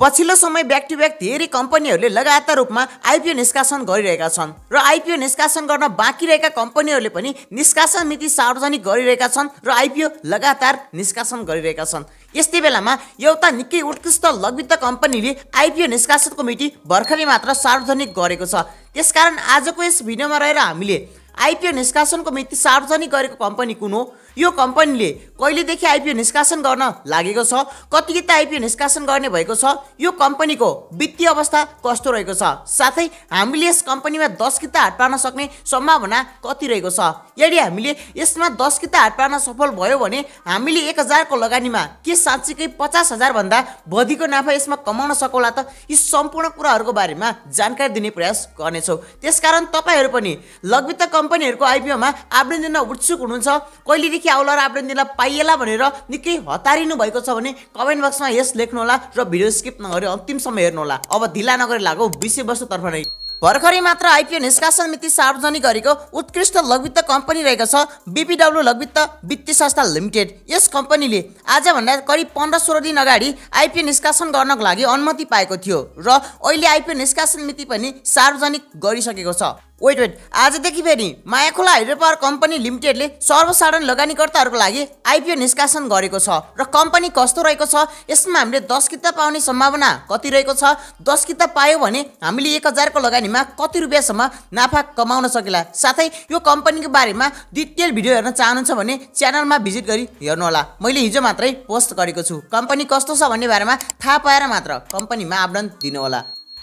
पछिल्लो समय back to back धेरै कम्पनीहरूले लगातार रूपमा आइपिओ निष्कासन गरिरहेका छन् र आइपिओ निष्कासन गर्न बाँकी रहेका कम्पनीहरूले पनि निष्कासन मिति सार्वजनिक गरिरहेका छन् र आइपिओ लगातार निष्कासन गरिरहेका छन् यस्तै बेलामा एउटा निकै उत्कृष्ट लगवित्त कम्पनीले आइपिओ निष्कासनको मिति भर्खरै मात्र सार्वजनिक गरेको छ त्यसकारण आजको यस भिडियोमा रहेर हामीले आइपिओ निष्कासनको मिति सार्वजनिक गरेको कम्पनी कुन हो यो कम्पनीले कहिलेदेखि आइपिओ निष्कासन गर्न लागेको छ कति कतिखेत आइपिओ निष्कासन गर्ने भएको छ यो कम्पनीको वित्तीय अवस्था कस्तो रहेको छ साथै हामीले यस कम्पनीमा दस किता हाट पार्न सक्ने सम्भावना कति रहेको छ यदि हामीले यसमा दस किता हाट पार्न सफल भयो भने हामीले एक हजारको लगानीमा के साँच्चीकै पचास हजारभन्दा बढीको नाफा यसमा कमाउन सकौला त यी सम्पूर्ण कुराहरूको बारेमा जानकारी दिने प्रयास गर्नेछौँ त्यसकारण तपाईँहरू पनि लगभग कम्पनीहरूको आइपिओमा आवेदन दिन उत्सुक हुनुहुन्छ कहिलेदेखि के आउला र आफ्नो दिनलाई पाइएला भनेर निकै हतारिनु भएको छ भने कमेन्ट बक्समा यस लेख्नुहोला र भिडियो स्किप नगरी अन्तिमसम्म हेर्नुहोला अब ढिला नगरी लागौ विषयवस्तुतर्फ नै भर्खरै मात्र आइपिओ निष्कासन मिति सार्वजनिक गरेको उत्कृष्ट लघवित्त कम्पनी रहेको छ बिपिडब्ल्यु लघुवित्त वित्तीय संस्था लिमिटेड यस कम्पनीले आजभन्दा करिब पन्ध्र सोह्र दिन अगाडि आइपिओ निष्कासन गर्नको लागि अनुमति पाएको थियो र अहिले आइपिओ निष्कासन मिति पनि सार्वजनिक गरिसकेको छ वेट वेट आजदेखि फेरि माया खोला हाइड्रो पावर कम्पनी लिमिटेडले सर्वसाधारण लगानीकर्ताहरूको लागि आइपिओ निष्कासन गरेको छ र कम्पनी कस्तो रहेको छ यसमा हामीले दस किताब पाउने सम्भावना कति रहेको छ दस किताब पायो भने हामीले एक हजारको लगानीमा कति रुपियाँसम्म नाफा कमाउन सकेला साथै यो कम्पनीको बारेमा डिटेल भिडियो हेर्न चाहनुहुन्छ भने च्यानलमा भिजिट गरी हेर्नुहोला मैले हिजो मात्रै पोस्ट गरेको छु कम्पनी कस्तो छ भन्ने बारेमा थाहा पाएर मात्र कम्पनीमा आवेदन दिनुहोला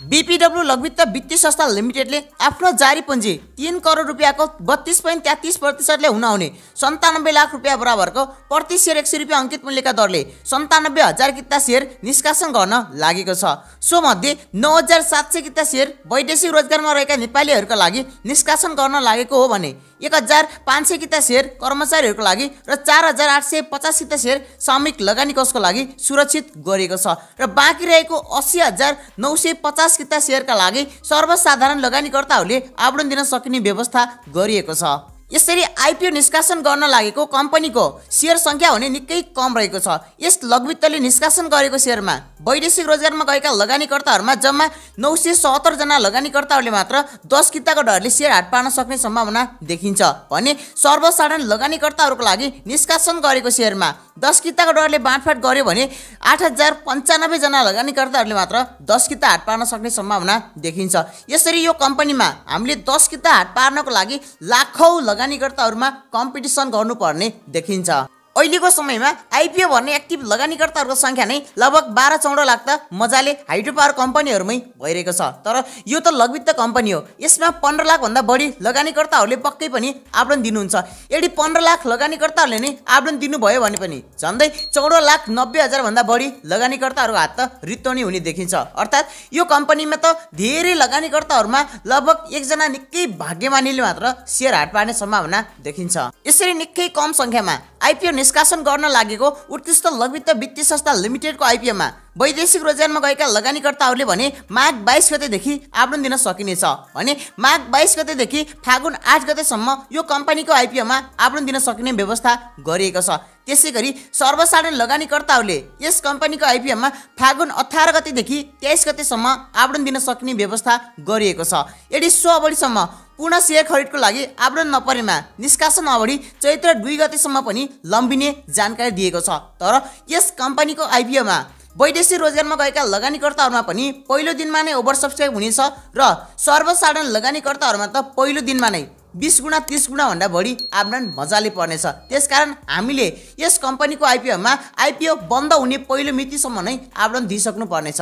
बिपिडब्ल्यु लघुवित्त वित्तीय संस्था लिमिटेडले आफ्नो जारी पुँजी तिन करोड रुपियाँको बत्तिस पोइन्ट तेत्तिस प्रतिशतले हुन आउने सन्तानब्बे लाख रुपियाँ बराबरको प्रति सेयर एक सय रुपियाँ अङ्कित मूल्यका दरले सन्तानब्बे हजार किता सेयर निष्कासन गर्न लागेको छ सोमध्ये नौ हजार सात सय किता सेयर वैदेशिक रोजगारमा रहेका नेपालीहरूका लागि निष्कासन गर्न लागेको हो भने एक हजार पाँच सय किता सेयर कर्मचारीहरूको लागि र चार हजार आठ सय पचास किता सेयर श्रमिक कोषको लागि सुरक्षित गरिएको छ र बाँकी रहेको अस्सी हजार नौ सय पचास किता सेयरका लागि सर्वसाधारण लगानीकर्ताहरूले आवेदन दिन सकिने व्यवस्था गरिएको छ यसरी आइपिओ निष्कासन गर्न लागेको कम्पनीको सेयर सङ्ख्या हुने निकै कम रहेको छ यस लघुवित्तले निष्कासन गरेको सेयरमा वैदेशिक रोजगारमा गएका लगानीकर्ताहरूमा जम्मा नौ सय सहत्तरजना लगानीकर्ताहरूले मात्र दस किताको डरले सेयर हाट पार्न सक्ने सम्भावना देखिन्छ भने सर्वसाधारण लगानीकर्ताहरूको लागि निष्कासन गरेको सेयरमा दस किताको डरले बाँडफाँट गर्यो भने आठ हजार पन्चानब्बेजना लगानीकर्ताहरूले मात्र दस किता हाट पार्न सक्ने सम्भावना देखिन्छ यसरी यो कम्पनीमा हामीले दस किता हाट पार्नको लागि लाखौँ लगानीकर्ताहरूमा कम्पिटिसन गर्नुपर्ने देखिन्छ अहिलेको समयमा आइपिओ भन्ने एक्टिभ लगानीकर्ताहरूको सङ्ख्या नै लगभग बाह्र चौध लाख त मजाले हाइड्रो पावर कम्पनीहरूमै भइरहेको छ तर यो त लघवित्त कम्पनी हो यसमा पन्ध्र लाखभन्दा बढी लगानीकर्ताहरूले पक्कै पनि आवेदन दिनुहुन्छ यदि पन्ध्र लाख लगानीकर्ताहरूले नै आवेदन दिनुभयो भने पनि झन्डै चौध लाख नब्बे हजारभन्दा बढी लगानीकर्ताहरूको हात त नै हुने देखिन्छ अर्थात् यो कम्पनीमा त धेरै लगानीकर्ताहरूमा लगभग एकजना निकै भाग्यमानीले मात्र सेयर हाट पार्ने सम्भावना देखिन्छ यसरी निकै कम सङ्ख्यामा आइपिओ निष्कासन गर्न लागेको उत्कृष्ट लघुवित्त वित्तीय संस्था लिमिटेडको आइपिओमा वैदेशिक रोजगारमा गएका लगानीकर्ताहरूले भने माघ बाइस गतेदेखि आवेदन दिन सकिनेछ भने माघ बाइस गतेदेखि फागुन आठ गतेसम्म यो कम्पनीको आइपिओमा आवेदन दिन सकिने व्यवस्था गरिएको छ त्यसै गरी सर्वसाधारण लगानीकर्ताहरूले यस कम्पनीको आइपिएममा फागुन अठार गतेदेखि तेइस गतेसम्म आवेदन दिन सकिने व्यवस्था गरिएको छ यदि सो अवधिसम्म पूर्ण सेयर खरिदको लागि आवेदन नपरेमा निष्कासन अवधि चैत्र दुई गतेसम्म पनि लम्बिने जानकारी दिएको छ तर यस कम्पनीको आइपिओमा वैदेशिक रोजगारमा गएका लगानीकर्ताहरूमा पनि पहिलो दिनमा नै ओभर सब्सक्राइब हुनेछ र सर्वसाधारण लगानीकर्ताहरूमा त पहिलो दिनमा नै बिस गुणा तिस गुणाभन्दा बढी आमदान मजाले पर्नेछ त्यसकारण हामीले यस कम्पनीको आइपिओमा आइपिओ बन्द हुने पहिलो मितिसम्म नै आमदान दिइसक्नु पर्नेछ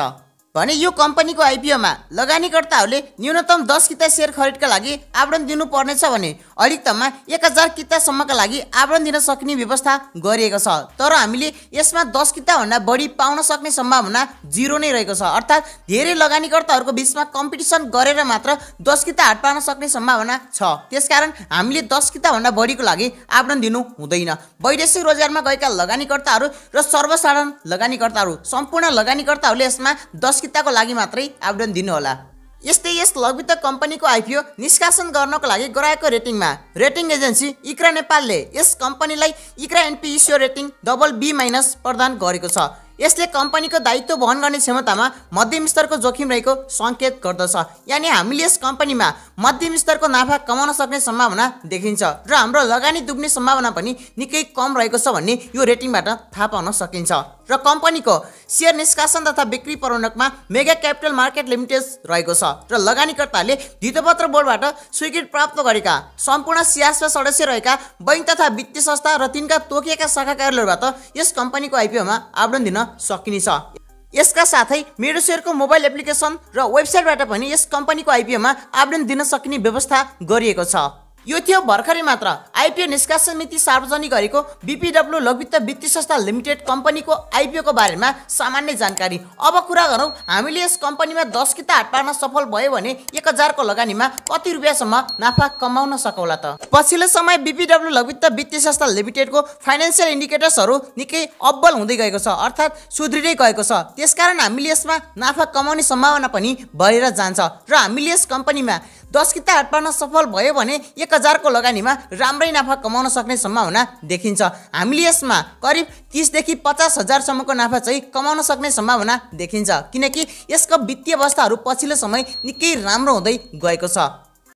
भने यो कम्पनीको आइपिओमा लगानीकर्ताहरूले न्यूनतम दस किता सेयर खरिदका लागि आवेदन दिनुपर्नेछ भने अधिकतममा एक हजार कितासम्मका लागि आवरण दिन सक्ने व्यवस्था गरिएको छ तर हामीले यसमा दस किताबभन्दा बढी पाउन सक्ने सम्भावना जिरो नै रहेको छ अर्थात् धेरै लगानीकर्ताहरूको बिचमा कम्पिटिसन गरेर मात्र दस किता हाट पार्न सक्ने सम्भावना छ त्यसकारण हामीले दस किताबभन्दा बढीको लागि आवरण दिनु हुँदैन वैदेशिक रोजगारमा गएका लगानीकर्ताहरू र सर्वसाधारण लगानीकर्ताहरू सम्पूर्ण लगानीकर्ताहरूले यसमा दस किताको लागि मात्रै आवेदन दिनुहोला यस्तै यस लघुवित्त कम्पनीको आइपिओ निष्कासन गर्नको लागि गराएको रेटिङमा रेटिङ एजेन्सी इक्रा नेपालले यस कम्पनीलाई ICRA NP rating double B minus प्रदान गरेको छ यसले कम्पनीको दायित्व वहन गर्ने क्षमतामा मध्यम स्तरको जोखिम रहेको सङ्केत गर्दछ यानि हामीले यस कम्पनीमा मध्यम स्तरको नाफा कमाउन सक्ने सम्भावना देखिन्छ र हाम्रो लगानी डुब्ने सम्भावना पनि निकै कम रहेको छ भन्ने यो रेटिङबाट थाहा पाउन सकिन्छ र कम्पनीको सेयर निष्कासन तथा बिक्री प्रबन्धकमा मेगा क्यापिटल मार्केट लिमिटेड रहेको छ र लगानीकर्ताले धितोपत्र बोर्डबाट स्वीकृत प्राप्त गरेका सम्पूर्ण सियासमा सदस्य रहेका बैङ्क तथा वित्तीय संस्था र तिनका तोकिएका शाखा कार्यालयहरूबाट यस कम्पनीको आइपिओमा आवेदन दिन सकिनेछ यसका साथै मेरो सेयरको मोबाइल एप्लिकेसन र वेबसाइटबाट पनि यस कम्पनीको आइपिओमा आवेदन दिन सकिने व्यवस्था गरिएको छ यो थियो भर्खरै मात्र आइपिओ निष्कासन समिति सार्वजनिक गरेको बिपिडब्लु लघुवित्त वित्तीय संस्था लिमिटेड कम्पनीको आइपिओको बारेमा सामान्य जानकारी अब कुरा गरौँ हामीले यस कम्पनीमा दस किता हाट पार्न सफल भयो भने एक हजारको लगानीमा कति रुपियाँसम्म नाफा कमाउन सकौला त पछिल्लो समय बिपिडब्लु लघुवित्त वित्तीय संस्था लिमिटेडको फाइनेन्सियल इन्डिकेटर्सहरू निकै अब्बल हुँदै गएको छ अर्थात् सुध्रिँदै गएको छ त्यसकारण हामीले यसमा नाफा कमाउने सम्भावना पनि बढेर जान्छ र हामीले यस कम्पनीमा दस किता पार्न सफल भयो भने एक हजारको लगानीमा राम्रै नाफा कमाउन सक्ने सम्भावना देखिन्छ हामीले यसमा करिब तिसदेखि पचास हजारसम्मको नाफा चाहिँ कमाउन सक्ने सम्भावना देखिन्छ किनकि यसको वित्तीय अवस्थाहरू पछिल्लो समय निकै राम्रो हुँदै गएको छ